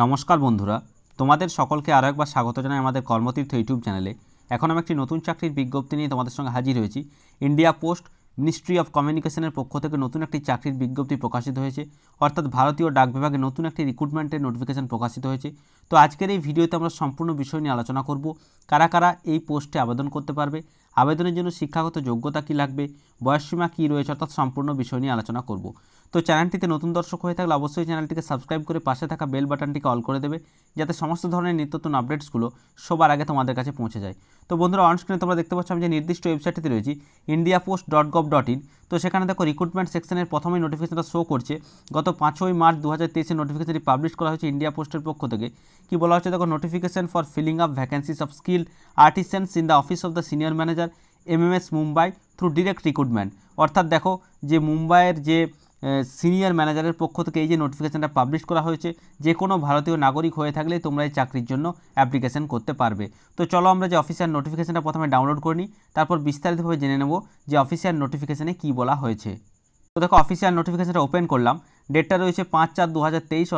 নমস্কার বন্ধুরা তোমাদের সকলকে আরও একবার স্বাগত জানাই আমাদের কর্মতীর্থ ইউটিউব চ্যানেলে এখন আমি একটি নতুন চাকরির বিজ্ঞপ্তি নিয়ে তোমাদের সঙ্গে হাজির হয়েছি ইন্ডিয়া পোস্ট মিনিস্ট্রি অফ কমিউনিকেশনের পক্ষ থেকে নতুন একটি চাকরির বিজ্ঞপ্তি প্রকাশিত হয়েছে অর্থাৎ ভারতীয় ডাক বিভাগে নতুন একটি রিক্রুটমেন্টের নোটিফিকেশন প্রকাশিত হয়েছে তো আজকের এই ভিডিওতে আমরা সম্পূর্ণ বিষয় নিয়ে আলোচনা করব কারা কারা এই পোস্টে আবেদন করতে পারবে আবেদনের জন্য শিক্ষাগত যোগ্যতা কি লাগবে বয়সসীমা কী রয়েছে অর্থাৎ সম্পূর্ণ বিষয় নিয়ে আলোচনা করব তো চ্যানেলটিতে নতুন দর্শক হয়ে থাকলে অবশ্যই চ্যানেলটিকে সাবস্ক্রাইব করে পাশে থাকা বেল বাটনটিকে অল করে দেবে যাতে সমস্ত ধরনের নিত্যতন আপডেটসগুলো সবার আগে তোমাদের কাছে পৌঁছে যায় তো বন্ধুরা অনস্ক্রিনে তোমরা দেখতে পাচ্ছ আমি যে নির্দিষ্ট ওয়েবসাইটটিতে রয়েছি India post dot gov dot in তো সেখানে দেখো রিক্রুটমেন্ট সেকশনের প্রথমেই নোটিফিকেশনটা শো করছে গত পাঁচই মার্চ দু হাজার তেইশে নোটিফিকেশনটি পাবলিশ করা হয়েছে ইন্ডিয়া পোস্টের পক্ষ থেকে কি বলা হচ্ছে দেখো notification for filling up vacancies of skill artisans in the office of the senior manager MMS Mumbai through direct recruitment অর্থাৎ দেখো যে মুম্বাইয়ের যে সিনিয়র ম্যানেজারের পক্ষ থেকে এই যে নোটিফিকেশানটা পাবলিশ করা হয়েছে যে কোনো ভারতীয় নাগরিক হয়ে থাকলে তোমরা এই চাকরির জন্য অ্যাপ্লিকেশান করতে পারবে তো চলো আমরা যে অফিসিয়াল নোটিফিকেশানটা প্রথমে ডাউনলোড করে তারপর বিস্তারিতভাবে জেনে নেব যে অফিসিয়াল নোটিফিকেশানে কী বলা হয়েছে তো দেখো অফিসিয়াল নোটিফিকেশানটা ওপেন করলাম ডেটটা রয়েছে পাঁচ চার দু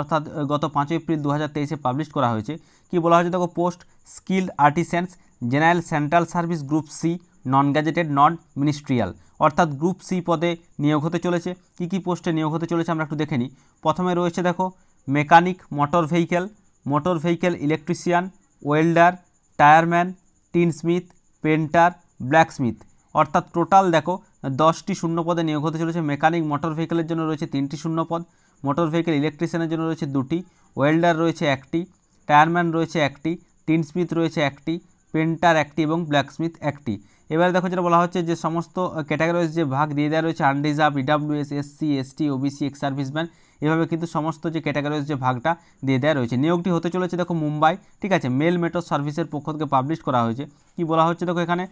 অর্থাৎ গত পাঁচ এপ্রিল দু হাজার পাবলিশ করা হয়েছে কি বলা হয়েছে দেখো post skill artisans general central service group C non gazetted non ministerial অর্থাৎ গ্রুপ সি পদে নিয়োগ হতে চলেছে কি কি পোস্টে নিয়োগ হতে চলেছে আমরা একটু দেখে নিই প্রথমে রয়েছে দেখো mechanic motor vehicle motor vehicle electrician welder tyreman tin smith painter blacksmith অর্থাৎ টোটাল দেখো দশটি শূন্য পদে নিয়োগ হতে চলেছে মেকানিক মোটর ভেহিকেলের জন্য রয়েছে তিনটি শূন্য পদ মোটর ভেহিকেল ইলেকট্রিশিয়ানের জন্য রয়েছে দুটি ওয়েল্ডার রয়েছে একটি টায়ারম্যান রয়েছে একটি টিন স্মিথ রয়েছে একটি পেন্টার একটি এবং ব্ল্যাকস্মিথ একটি এবারে দেখো যেটা বলা হচ্ছে যে সমস্ত ক্যাটাগরিজ যে ভাগ দিয়ে দেওয়া রয়েছে unreserved EWS SC ST OBC ex serviceman এভাবে কিন্তু সমস্ত যে ক্যাটাগরিজ যে ভাগটা দিয়ে দেওয়া রয়েছে নিয়োগটি হতে চলেছে দেখো মুম্বাই ঠিক আছে মেল মেট্রো সার্ভিসের পক্ষ থেকে পাবলিশ করা হয়েছে কি বলা হচ্ছে দেখো এখানে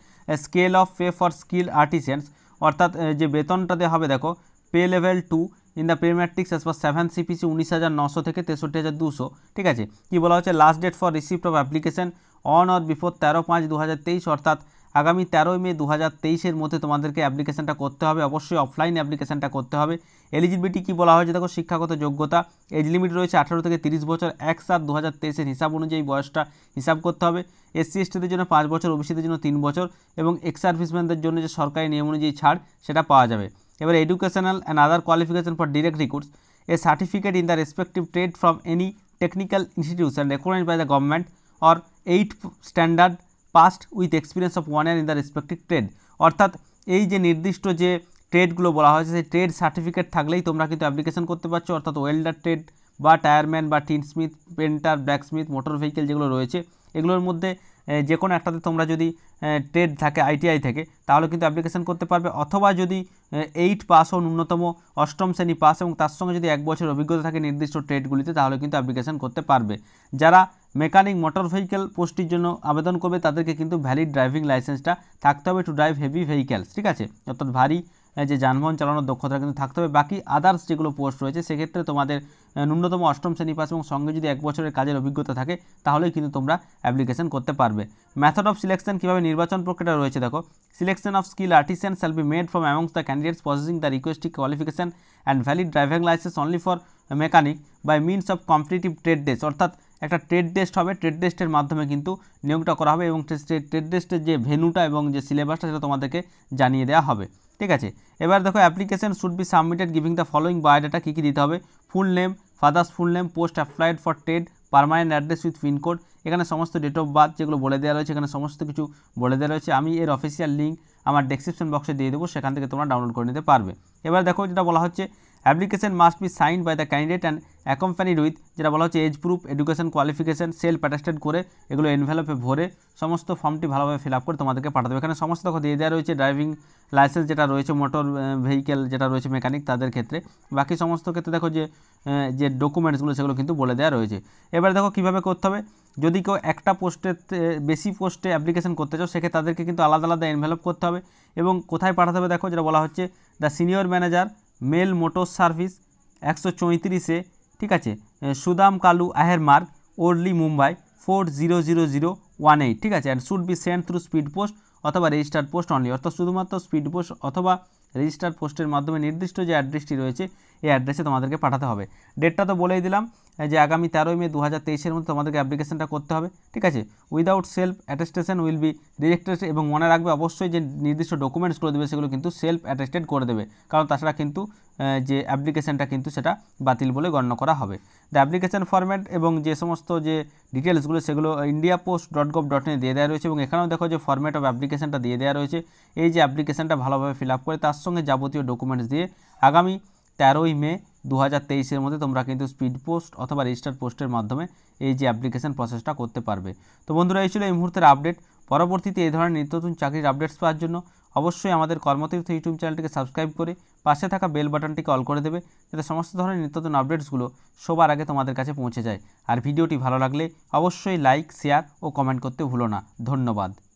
scale of pay for skill artisans অর্থাৎ যে বেতনটা দেওয়া হবে দেখো pay level two in the pay matrix as per seven CPC উনিশ হাজার নশো থেকে তেষট্টি হাজার দুশো ঠিক আছে কী বলা হচ্ছে last date for receipt of application or before তেরো পাঁচ দু অর্থাৎ আগামী তেরোই মে দু হাজার তেইশের মধ্যে তোমাদেরকে অ্যাপ্লিকেশানটা করতে হবে অবশ্যই অফলাইন অ্যাপ্লিকেশানটা করতে হবে এলিজিবিলিটি কী বলা হয়েছে দেখো শিক্ষাগত যোগ্যতা এজ লিমিট রয়েছে আঠারো থেকে তিরিশ বছর এক সাত দু হাজার তেইশের হিসাব অনুযায়ী বয়সটা হিসাব করতে হবে এসসি এসটিদের জন্য পাঁচ বছর ওবিসিদের জন্য তিন বছর এবং এক্স সার্ভিসম্যানদের জন্য যে সরকারি নিয়ম অনুযায়ী ছাড় সেটা পাওয়া যাবে এবার educational and other qualification for direct recruits a certificate in the respective trade from any technical institution recognise by the government or eight standard passed with experience of one year in the respective trade অর্থাৎ এই যে নির্দিষ্ট যে ট্রেডগুলো বলা হয়েছে সেই trade certificate থাকলেই তোমরা কিন্তু অ্যাপ্লিকেশন করতে পারছো অর্থাৎ ওয়েল্ডার ট্রেড বা টায়ারম্যান বা tinsmith painter blacksmith motor vehicle যেগুলো রয়েছে এগুলোর মধ্যে যে কোনো একটাতে তোমরা যদি ট্রেড থাকে আইটিআই থেকে তাহলে কিন্তু অ্যাপ্লিকেশান করতে পারবে অথবা যদি এইট পাস ও ন্যূনতম অষ্টম শ্রেণী পাস এবং তার সঙ্গে যদি এক বছর অভিজ্ঞতা থাকে নির্দিষ্ট ট্রেডগুলিতে তাহলে কিন্তু অ্যাপ্লিকেশান করতে পারবে যারা মেকানিক মোটর ভেহিকেল পোস্টটির জন্য আবেদন করবে তাদেরকে কিন্তু ভ্যালিড ড্রাইভিং লাইসেন্সটা থাকতে হবে টু ড্রাইভ হেভি ভেহিক্যালস ঠিক আছে অর্থাৎ ভারী যে যানবাহন চালানোর দক্ষতা কিন্তু থাকতে হবে বাকি আদার্স যেগুলো পোস্ট রয়েছে সেক্ষেত্রে তোমাদের ন্যূনতম অষ্টম শ্রেণী পাস এবং সঙ্গে যদি এক বছরের কাজের অভিজ্ঞতা থাকে তাহলেই কিন্তু তোমরা অ্যাপ্লিকেশন করতে পারবে ম্যাথড অফ সিলেকশন কীভাবে নির্বাচন প্রক্রিয়া রয়েছে দেখো selection of skill artisan shall be made from amongst the candidates possessing the requisite qualification and valid driving licence only for mechanic by means of competitive trade test অর্থাৎ একটা trade test হবে trade টেস্টের মাধ্যমে কিন্তু নিয়োগটা করা হবে এবং trade টেস্টের যে ভেনুটা এবং যে সিলেবাসটা সেটা তোমাদেরকে জানিয়ে দেওয়া হবে ঠিক আছে এবার দেখো application should be submitted giving the following biodata কী কী দিতে হবে full name father's full name post applied for টেড পারমানেন্ট অ্যাড্রেস উইথ পিনকোড এখানে সমস্ত ডেট অফ বার্থ যেগুলো বলে দেওয়া রয়েছে এখানে সমস্ত কিছু বলে দেওয়া রয়েছে আমি এর অফিসিয়াল লিঙ্ক আমার ডেসক্রিপশন বক্সে দিয়ে দেবো সেখান থেকে তোমরা ডাউনলোড করে নিতে পারবে এবার দেখো যেটা বলা হচ্ছে application must be sign by the candidate and accompany with যেটা বলা হচ্ছে age proof education qualification self attested করে এগুলো এনভেলপে ভরে সমস্ত ফর্মটি ভালোভাবে ফিল আপ করে তোমাদেরকে পাঠাতে এখানে সমস্ত কথা দিয়ে দেওয়া রয়েছে ড্রাইভিং লাইসেন্স যেটা রয়েছে মোটর ভেহিকেল যেটা রয়েছে মেকানিক তাদের ক্ষেত্রে বাকি সমস্ত ক্ষেত্রে দেখো যে যে ডকুমেন্টসগুলো সেগুলো কিন্তু বলে দেওয়া রয়েছে এবারে দেখো কীভাবে করতে হবে যদি কেউ একটা পোস্টে বেশি পোস্টে অ্যাপ্লিকেশন করতে চাও সেক্ষেত্রে তাদেরকে কিন্তু আলাদা আলাদা এনভেলপ করতে হবে এবং কোথায় পাঠাতে হবে দেখো যেটা বলা হচ্ছে the senior manager mail motor service একশো চৌত্রিশে ঠিক আছে Sudam Kalu Aher Marg Worli Mumbai four zero zero zero one eight ঠিক আছে and should be send through speed post অথবা রেজিস্টার্ড পোস্ট অনলি অর্থাৎ শুধুমাত্র স্পিড পোস্ট অথবা রেজিস্টার্ড পোস্টের মাধ্যমে নির্দিষ্ট যে অ্যাড্রেসটি রয়েছে এই অ্যাড্রেসে তোমাদেরকে পাঠাতে হবে ডেটটা তো বলেই দিলাম যে আগামী তেরোই মে দু হাজার তেইশের মধ্যে তোমাদেরকে অ্যাপ্লিকেশনটা করতে হবে ঠিক আছে without self attestation will be rejected এবং মনে রাখবে অবশ্যই যে নির্দিষ্ট ডকুমেন্টসগুলো দেবে সেগুলো কিন্তু সেলফ অ্যাটেস্টেড করে দেবে কারণ তাছাড়া কিন্তু যে অ্যাপ্লিকেশানটা কিন্তু সেটা বাতিল বলে গণ্য করা হবে দ্য অ্যাপ্লিকেশান ফরম্যাট এবং যে সমস্ত যে ডিটেলসগুলো সেগুলো ইন্ডিয়া পোস্ট ডট গভ ডট ইনে দিয়ে দেওয়া রয়েছে এবং এখানেও দেখো যে ফরম্যাট অফ অ্যাপ্লিকেশানটা দিয়ে দেওয়া রয়েছে এই যে অ্যাপ্লিকেশানটা ভালোভাবে ফিল আপ করে তার সঙ্গে যাবতীয় ডকুমেন্টস দিয়ে আগামী তেরোই মে দু হাজার তেইশের মধ্যে তোমরা কিন্তু স্পিড পোস্ট অথবা রেজিস্টার পোস্টের মাধ্যমে এই যে অ্যাপ্লিকেশান প্রসেসটা করতে পারবে তো বন্ধুরা এই ছিল এই মুহূর্তের আপডেট পরবর্তীতে এই ধরনের নিত্য নতুন চাকরির আপডেটস পাওয়ার জন্য অবশ্যই আমাদের কর্মতীর্থ ইউটিউব চ্যানেলটিকে সাবস্ক্রাইব করে পাশে থাকা বেল বাটনটিকে অল করে দেবে যাতে সমস্ত ধরনের নিত্য নতুন আপডেটসগুলো সবার আগে তোমাদের কাছে পৌঁছে যায় আর ভিডিওটি ভালো লাগলে অবশ্যই লাইক শেয়ার ও কমেন্ট করতে ভুলো না ধন্যবাদ